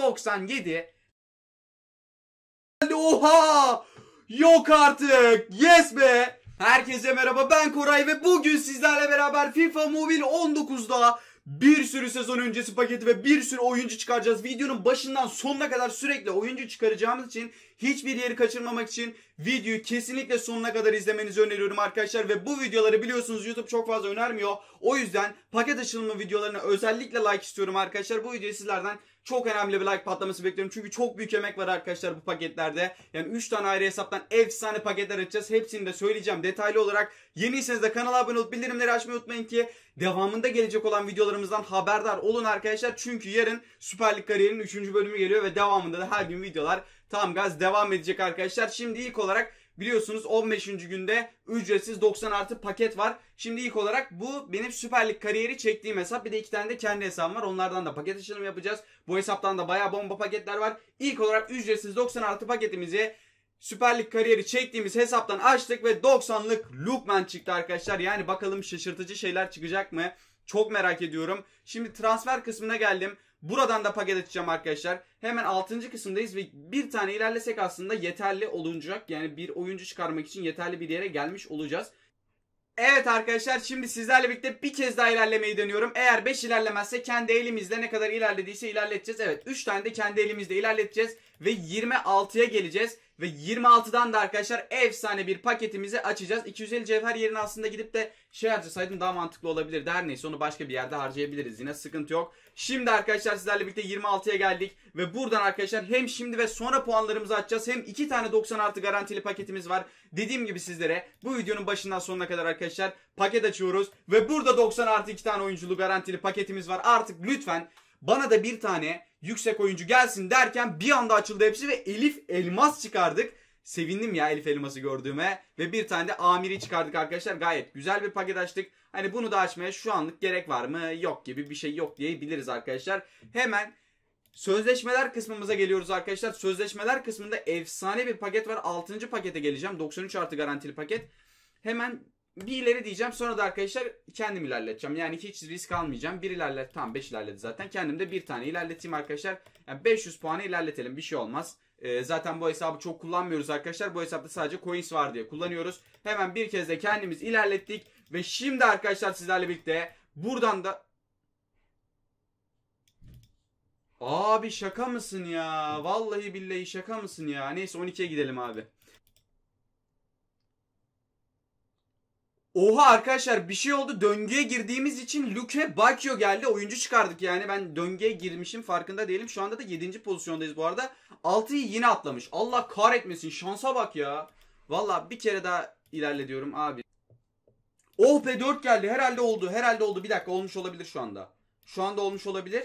97. Oha! Yok artık. Yes be. Herkese merhaba ben Koray ve bugün sizlerle beraber FIFA Mobile 19'da bir sürü sezon öncesi paketi ve bir sürü oyuncu çıkaracağız. Videonun başından sonuna kadar sürekli oyuncu çıkaracağımız için hiçbir yeri kaçırmamak için videoyu kesinlikle sonuna kadar izlemenizi öneriyorum arkadaşlar. Ve bu videoları biliyorsunuz YouTube çok fazla önermiyor. O yüzden paket açılımı videolarına özellikle like istiyorum arkadaşlar. Bu videoyu sizlerden çok önemli bir like patlaması bekliyorum. Çünkü çok büyük emek var arkadaşlar bu paketlerde. Yani 3 tane ayrı hesaptan efsane paketler açacağız. Hepsini de söyleyeceğim detaylı olarak. Yeniyseniz de kanala abone olup bildirimleri açmayı unutmayın ki devamında gelecek olan videolarımızdan haberdar olun arkadaşlar. Çünkü yarın Süper Lig kariyerinin 3. bölümü geliyor ve devamında da her gün videolar tam gaz devam edecek arkadaşlar. Şimdi ilk olarak Biliyorsunuz 15. günde ücretsiz 90 artı paket var. Şimdi ilk olarak bu benim Süper Lig kariyeri çektiğim hesap. Bir de iki tane de kendi hesabım var. Onlardan da paket açılımı yapacağız. Bu hesaptan da baya bomba paketler var. İlk olarak ücretsiz 90 artı paketimizi Süper Lig kariyeri çektiğimiz hesaptan açtık ve 90'lık lookman çıktı arkadaşlar. Yani bakalım şaşırtıcı şeyler çıkacak mı? Çok merak ediyorum. Şimdi transfer kısmına geldim. Buradan da paket açacağım arkadaşlar. Hemen 6. kısımdayız ve bir tane ilerlesek aslında yeterli olunacak. Yani bir oyuncu çıkarmak için yeterli bir yere gelmiş olacağız. Evet arkadaşlar şimdi sizlerle birlikte bir kez daha ilerlemeyi deniyorum. Eğer 5 ilerlemezse kendi elimizle ne kadar ilerlediyse ilerleteceğiz. Evet 3 tane de kendi elimizle ilerleteceğiz ve 26'ya geleceğiz. Ve 26'dan da arkadaşlar efsane bir paketimizi açacağız. 250 cevher yerine aslında gidip de şey harcasaydım daha mantıklı olabilir Her neyse onu başka bir yerde harcayabiliriz. Yine sıkıntı yok. Şimdi arkadaşlar sizlerle birlikte 26'ya geldik. Ve buradan arkadaşlar hem şimdi ve sonra puanlarımızı açacağız. Hem 2 tane 90 artı garantili paketimiz var. Dediğim gibi sizlere bu videonun başından sonuna kadar arkadaşlar paket açıyoruz. Ve burada 90 artı 2 tane oyunculu garantili paketimiz var. Artık lütfen bana da bir tane yüksek oyuncu gelsin derken bir anda açıldı hepsi ve Elif Elmas çıkardık. Sevindim ya Elif Elmas'ı gördüğüme. Ve bir tane de Amir'i çıkardık arkadaşlar. Gayet güzel bir paket açtık. Hani bunu da açmaya şu anlık gerek var mı? Yok gibi bir şey yok diyebiliriz arkadaşlar. Hemen Sözleşmeler kısmımıza geliyoruz arkadaşlar. Sözleşmeler kısmında efsane bir paket var. 6. pakete geleceğim. 93 artı garantili paket. Hemen bir ileri diyeceğim sonra da arkadaşlar kendim ilerleteceğim. Yani hiç risk almayacağım. Bir ilerlet tam 5 ilerledi zaten. Kendim de bir tane ilerleteyim arkadaşlar. Yani 500 puanı ilerletelim bir şey olmaz. Ee, zaten bu hesabı çok kullanmıyoruz arkadaşlar. Bu hesapta sadece coins var diye kullanıyoruz. Hemen bir kez de kendimiz ilerlettik. Ve şimdi arkadaşlar sizlerle birlikte buradan da... Abi şaka mısın ya? Vallahi billahi şaka mısın ya? Neyse 12'ye gidelim abi. Oha arkadaşlar bir şey oldu. Döngüye girdiğimiz için Luke Bakio geldi. Oyuncu çıkardık yani. Ben döngüye girmişim farkında değilim. Şu anda da 7. pozisyondayız bu arada. 6'yı yine atlamış. Allah kahretmesin. Şansa bak ya. Valla bir kere daha ilerlediyorum abi. Oh be 4 geldi. Herhalde oldu. Herhalde oldu. Bir dakika olmuş olabilir şu anda. Şu anda olmuş olabilir.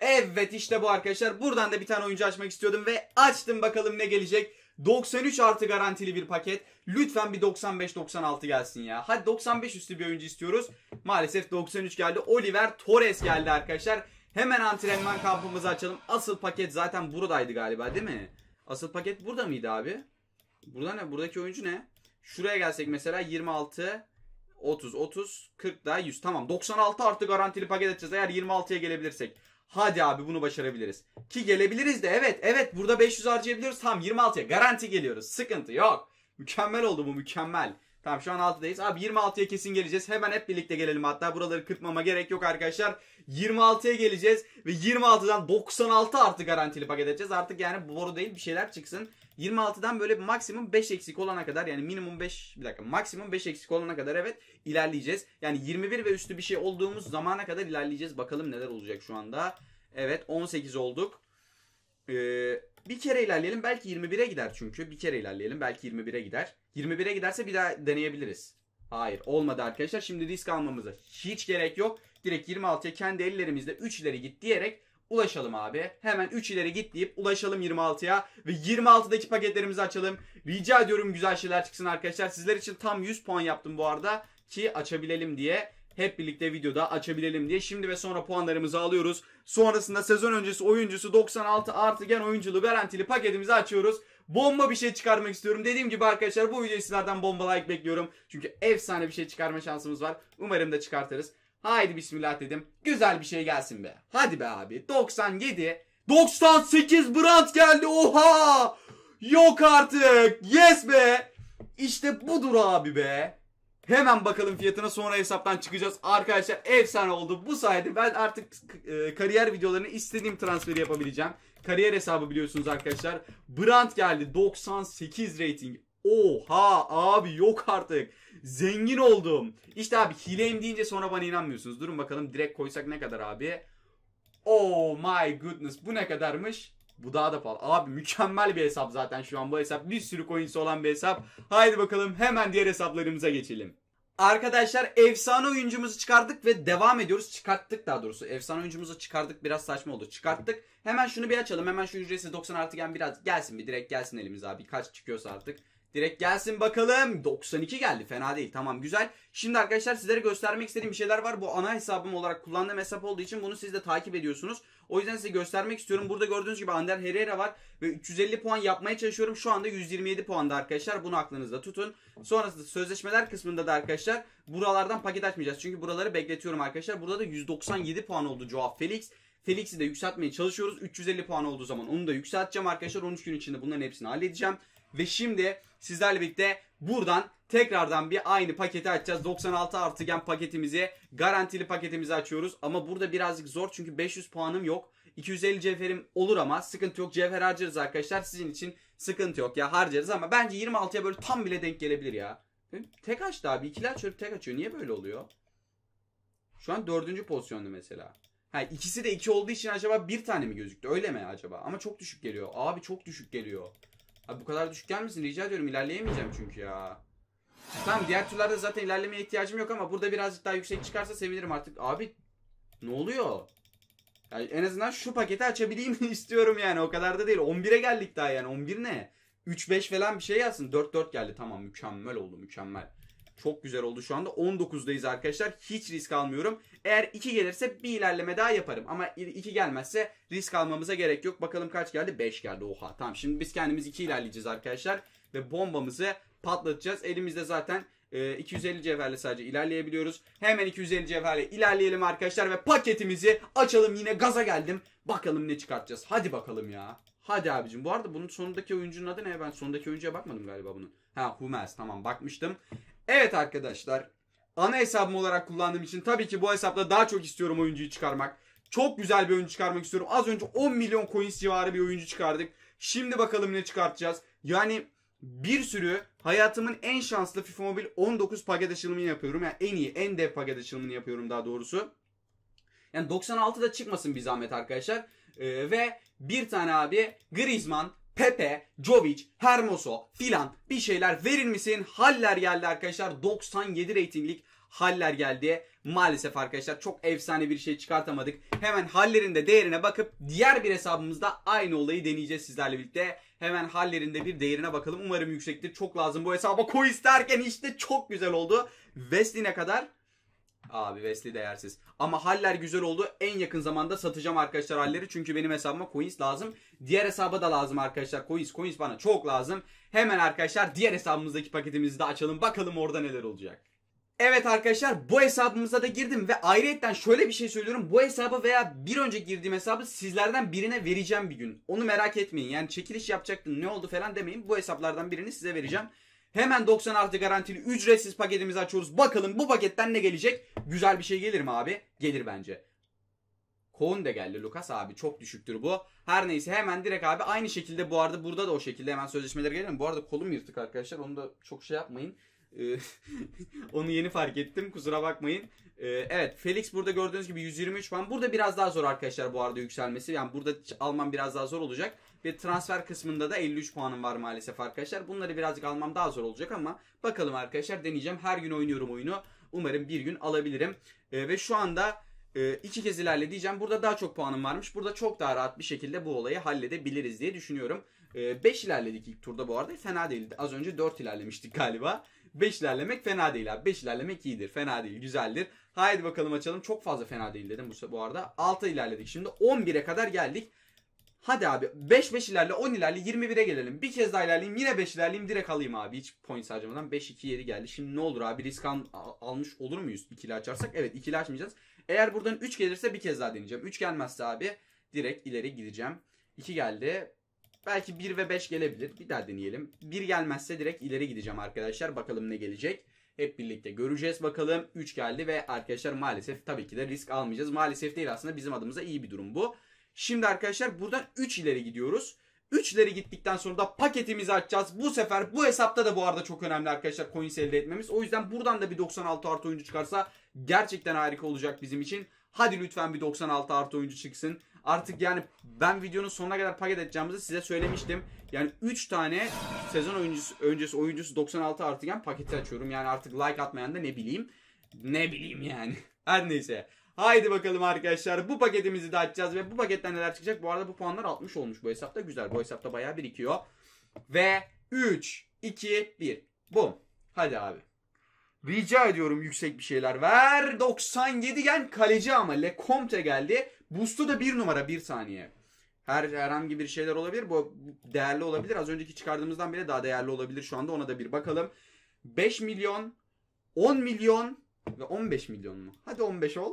Evet işte bu arkadaşlar. Buradan da bir tane oyuncu açmak istiyordum ve açtım bakalım ne gelecek. 93 artı garantili bir paket. Lütfen bir 95-96 gelsin ya. Hadi 95 üstü bir oyuncu istiyoruz. Maalesef 93 geldi. Oliver Torres geldi arkadaşlar. Hemen antrenman kampımızı açalım. Asıl paket zaten buradaydı galiba değil mi? Asıl paket burada mıydı abi? Burada ne? Buradaki oyuncu ne? Şuraya gelsek mesela 26 30 30 40 daha 100. Tamam 96 artı garantili paket edeceğiz eğer 26'ya gelebilirsek. Hadi abi bunu başarabiliriz. Ki gelebiliriz de evet evet burada 500 harcayabiliyoruz. Tam 26'ya garanti geliyoruz. Sıkıntı yok. Mükemmel oldu bu mükemmel. Tamam şu an 6'dayız. Abi 26'ya kesin geleceğiz. Hemen hep birlikte gelelim hatta. Buraları kırpmama gerek yok arkadaşlar. 26'ya geleceğiz ve 26'dan 96 artı garantili paket edeceğiz. Artık yani boru değil bir şeyler çıksın. 26'dan böyle maksimum 5 eksik olana kadar yani minimum 5 bir dakika maksimum 5 eksik olana kadar evet ilerleyeceğiz. Yani 21 ve üstü bir şey olduğumuz zamana kadar ilerleyeceğiz. Bakalım neler olacak şu anda. Evet 18 olduk. Ee, bir kere ilerleyelim. Belki 21'e gider çünkü. Bir kere ilerleyelim. Belki 21'e gider. 21'e giderse bir daha deneyebiliriz. Hayır olmadı arkadaşlar. Şimdi risk almamıza hiç gerek yok. Direkt 26'ya kendi ellerimizle 3 ileri git diyerek ulaşalım abi. Hemen 3 ileri git deyip ulaşalım 26'ya ve 26'daki paketlerimizi açalım. Rica ediyorum güzel şeyler çıksın arkadaşlar. Sizler için tam 100 puan yaptım bu arada ki açabilelim diye hep birlikte videoda açabilelim diye. Şimdi ve sonra puanlarımızı alıyoruz. Sonrasında sezon öncesi oyuncusu 96 artı gen oyunculuğu garantili paketimizi açıyoruz. Bomba bir şey çıkarmak istiyorum. Dediğim gibi arkadaşlar bu videoyu sizlerden bomba like bekliyorum. Çünkü efsane bir şey çıkarma şansımız var. Umarım da çıkartırız. Haydi bismillah dedim. Güzel bir şey gelsin be. Hadi be abi. 97. 98 Brant geldi. Oha. Yok artık. Yes be. İşte budur abi be. Hemen bakalım fiyatına sonra hesaptan çıkacağız. Arkadaşlar efsane oldu. Bu sayede ben artık e, kariyer videolarını istediğim transferi yapabileceğim. Kariyer hesabı biliyorsunuz arkadaşlar. Brand geldi 98 rating. Oha abi yok artık. Zengin oldum. İşte abi hileyim deyince sonra bana inanmıyorsunuz. Durun bakalım direkt koysak ne kadar abi. Oh my goodness bu ne kadarmış? Bu daha da pahalı. Abi mükemmel bir hesap zaten şu an bu hesap. Bir sürü coinsi olan bir hesap. Haydi bakalım hemen diğer hesaplarımıza geçelim. Arkadaşlar efsane oyuncumuzu çıkardık ve devam ediyoruz. Çıkarttık daha doğrusu. Efsane oyuncumuzu çıkardık biraz saçma oldu. Çıkarttık. Hemen şunu bir açalım. Hemen şu ücretsiz 90 artı gen biraz gelsin bir direkt gelsin elimize abi. Kaç çıkıyorsa artık. Direkt gelsin bakalım. 92 geldi. Fena değil. Tamam güzel. Şimdi arkadaşlar sizlere göstermek istediğim bir şeyler var. Bu ana hesabım olarak kullandığım hesap olduğu için bunu siz de takip ediyorsunuz. O yüzden size göstermek istiyorum. Burada gördüğünüz gibi Ander Herrera var. Ve 350 puan yapmaya çalışıyorum. Şu anda 127 puanda arkadaşlar. Bunu aklınızda tutun. Sonrasında sözleşmeler kısmında da arkadaşlar buralardan paket açmayacağız. Çünkü buraları bekletiyorum arkadaşlar. Burada da 197 puan oldu Joao Felix. Felix'i de yükseltmeye çalışıyoruz. 350 puan olduğu zaman onu da yükselteceğim arkadaşlar. 13 gün içinde bunların hepsini halledeceğim. Ve şimdi sizlerle birlikte buradan tekrardan bir aynı paketi açacağız. 96 artıgen paketimizi garantili paketimizi açıyoruz. Ama burada birazcık zor çünkü 500 puanım yok. 250 cevherim olur ama sıkıntı yok. Cevher harcarız arkadaşlar. Sizin için sıkıntı yok. Ya harcarız ama bence 26'ya böyle tam bile denk gelebilir ya. Tek açtı abi. İkili açıyor tek açıyor. Niye böyle oluyor? Şu an dördüncü pozisyonda mesela. Ha ikisi de iki olduğu için acaba bir tane mi gözüktü? Öyle mi acaba? Ama çok düşük geliyor. Abi çok düşük geliyor. Abi bu kadar düşük gelmesin rica ediyorum ilerleyemeyeceğim çünkü ya. Tamam diğer türlerde zaten ilerlemeye ihtiyacım yok ama burada birazcık daha yüksek çıkarsa sevinirim artık. Abi ne oluyor? Yani en azından şu paketi açabileyim istiyorum yani o kadar da değil. 11'e geldik daha yani 11 ne? 3-5 falan bir şey yazsın. 4-4 geldi tamam mükemmel oldu mükemmel. Çok güzel oldu şu anda. 19'dayız arkadaşlar. Hiç risk almıyorum. Eğer 2 gelirse bir ilerleme daha yaparım. Ama 2 gelmezse risk almamıza gerek yok. Bakalım kaç geldi? 5 geldi. Oha. Tamam şimdi biz kendimiz 2 ilerleyeceğiz arkadaşlar. Ve bombamızı patlatacağız. Elimizde zaten 250 e, cevherle sadece ilerleyebiliyoruz. Hemen 250 cevherle ilerleyelim arkadaşlar ve paketimizi açalım. Yine gaza geldim. Bakalım ne çıkartacağız. Hadi bakalım ya. Hadi abicim. Bu arada bunun sonundaki oyuncunun adı ne? Ben sondaki oyuncuya bakmadım galiba bunun. Ha Hummels tamam bakmıştım. Evet arkadaşlar. Ana hesabım olarak kullandığım için tabii ki bu hesapta daha çok istiyorum oyuncuyu çıkarmak. Çok güzel bir oyuncu çıkarmak istiyorum. Az önce 10 milyon coins civarı bir oyuncu çıkardık. Şimdi bakalım ne çıkartacağız. Yani bir sürü hayatımın en şanslı FIFA Mobil 19 paket açılımını yapıyorum. Yani en iyi, en dev paket açılımını yapıyorum daha doğrusu. Yani 96'da çıkmasın bir zahmet arkadaşlar. Ee, ve bir tane abi Griezmann Pepe, Jovic, Hermoso filan bir şeyler verir misin? Haller geldi arkadaşlar. 97 reytinglik Haller geldi. Maalesef arkadaşlar çok efsane bir şey çıkartamadık. Hemen Haller'in de değerine bakıp diğer bir hesabımızda aynı olayı deneyeceğiz sizlerle birlikte. Hemen Haller'in de bir değerine bakalım. Umarım yüksektir. Çok lazım bu hesaba koy isterken işte çok güzel oldu. Wesley'ne kadar Abi Wesley değersiz. Ama haller güzel oldu. En yakın zamanda satacağım arkadaşlar halleri. Çünkü benim hesabıma coins lazım. Diğer hesaba da lazım arkadaşlar. Coins coins bana çok lazım. Hemen arkadaşlar diğer hesabımızdaki paketimizi de açalım. Bakalım orada neler olacak. Evet arkadaşlar bu hesabımıza da girdim ve ayrıyetten şöyle bir şey söylüyorum. Bu hesabı veya bir önce girdiğim hesabı sizlerden birine vereceğim bir gün. Onu merak etmeyin. Yani çekiliş yapacaktın ne oldu falan demeyin. Bu hesaplardan birini size vereceğim. Hemen 90 artı garantili ücretsiz paketimizi açıyoruz. Bakalım bu paketten ne gelecek? Güzel bir şey gelir mi abi? Gelir bence. Konde geldi Lucas abi çok düşüktür bu. Her neyse hemen direkt abi aynı şekilde bu arada burada da o şekilde hemen sözleşmeleri gelelim. Bu arada kolum yırtık arkadaşlar onu da çok şey yapmayın. Ee, onu yeni fark ettim. Kusura bakmayın. Ee, evet Felix burada gördüğünüz gibi 123 puan. Burada biraz daha zor arkadaşlar bu arada yükselmesi. Yani burada almam biraz daha zor olacak. Ve transfer kısmında da 53 puanım var maalesef arkadaşlar. Bunları birazcık almam daha zor olacak ama bakalım arkadaşlar deneyeceğim. Her gün oynuyorum oyunu. Umarım bir gün alabilirim. Ee, ve şu anda e, iki kez ilerle diyeceğim. Burada daha çok puanım varmış. Burada çok daha rahat bir şekilde bu olayı halledebiliriz diye düşünüyorum. 5 ilerledik ilk turda bu arada. Fena değildi. Az önce 4 ilerlemiştik galiba. 5 ilerlemek fena değil abi. 5 ilerlemek iyidir. Fena değil. Güzeldir. Haydi bakalım açalım. Çok fazla fena değil dedim bu, bu arada. 6 ilerledik. Şimdi 11'e kadar geldik. Hadi abi 5-5 ilerle 10 ilerle 21'e gelelim. Bir kez daha ilerleyeyim yine 5 ilerleyeyim direkt alayım abi. Hiç point harcamadan 5-2-7 geldi. Şimdi ne olur abi risk al almış olur muyuz ikili açarsak? Evet ikili açmayacağız. Eğer buradan 3 gelirse bir kez daha deneyeceğim. 3 gelmezse abi direkt ileri gideceğim. 2 geldi. Belki 1 ve 5 gelebilir. Bir daha deneyelim. 1 gelmezse direkt ileri gideceğim arkadaşlar. Bakalım ne gelecek. Hep birlikte göreceğiz bakalım. 3 geldi ve arkadaşlar maalesef tabii ki de risk almayacağız. Maalesef değil aslında bizim adımıza iyi bir durum bu. Şimdi arkadaşlar buradan 3 ileri gidiyoruz. 3 ileri gittikten sonra da paketimizi açacağız. Bu sefer bu hesapta da bu arada çok önemli arkadaşlar coins elde etmemiz. O yüzden buradan da bir 96 artı oyuncu çıkarsa gerçekten harika olacak bizim için. Hadi lütfen bir 96 artı oyuncu çıksın. Artık yani ben videonun sonuna kadar paket edeceğimizi size söylemiştim. Yani 3 tane sezon oyuncusu, öncesi oyuncusu 96 artıken paketi açıyorum. Yani artık like atmayan da ne bileyim. Ne bileyim yani. Her neyse. Haydi bakalım arkadaşlar bu paketimizi de açacağız ve bu paketten neler çıkacak? Bu arada bu puanlar 60 olmuş bu hesapta. Güzel bu hesapta bayağı birikiyor. Ve 3, 2, 1. Bum. Hadi abi. Rica ediyorum yüksek bir şeyler ver. 97 gen kaleci ama Lecomte geldi. Boost'u da bir numara bir saniye. Her herhangi bir şeyler olabilir. Bu değerli olabilir. Az önceki çıkardığımızdan bile daha değerli olabilir şu anda. Ona da bir bakalım. 5 milyon, 10 milyon ve 15 milyon mu? Hadi 15 ol.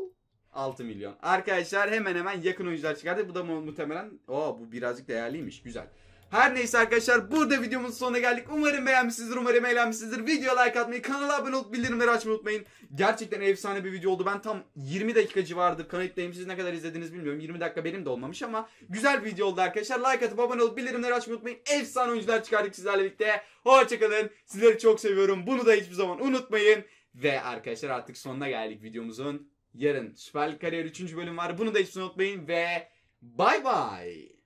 6 milyon. Arkadaşlar hemen hemen yakın oyuncular çıkardı. Bu da mu muhtemelen o bu birazcık değerliymiş. Güzel. Her neyse arkadaşlar burada videomuzun sonuna geldik. Umarım beğenmişsinizdir, umarım eğlenmişsinizdir. Videoya like atmayı, kanala abone olup bildirimleri açmayı unutmayın. Gerçekten efsane bir video oldu. Ben tam 20 dakika civarıdır kanıtlayayım. Siz ne kadar izlediniz bilmiyorum. 20 dakika benim de olmamış ama güzel bir video oldu arkadaşlar. Like atıp abone olup bildirimleri açmayı unutmayın. Efsane oyuncular çıkardık sizlerle birlikte. Hoşçakalın. Sizleri çok seviyorum. Bunu da hiçbir zaman unutmayın. Ve arkadaşlar artık sonuna geldik videomuzun. Yarın Süper Lig Kariyer 3. bölüm var. Bunu da hiç unutmayın ve bye bye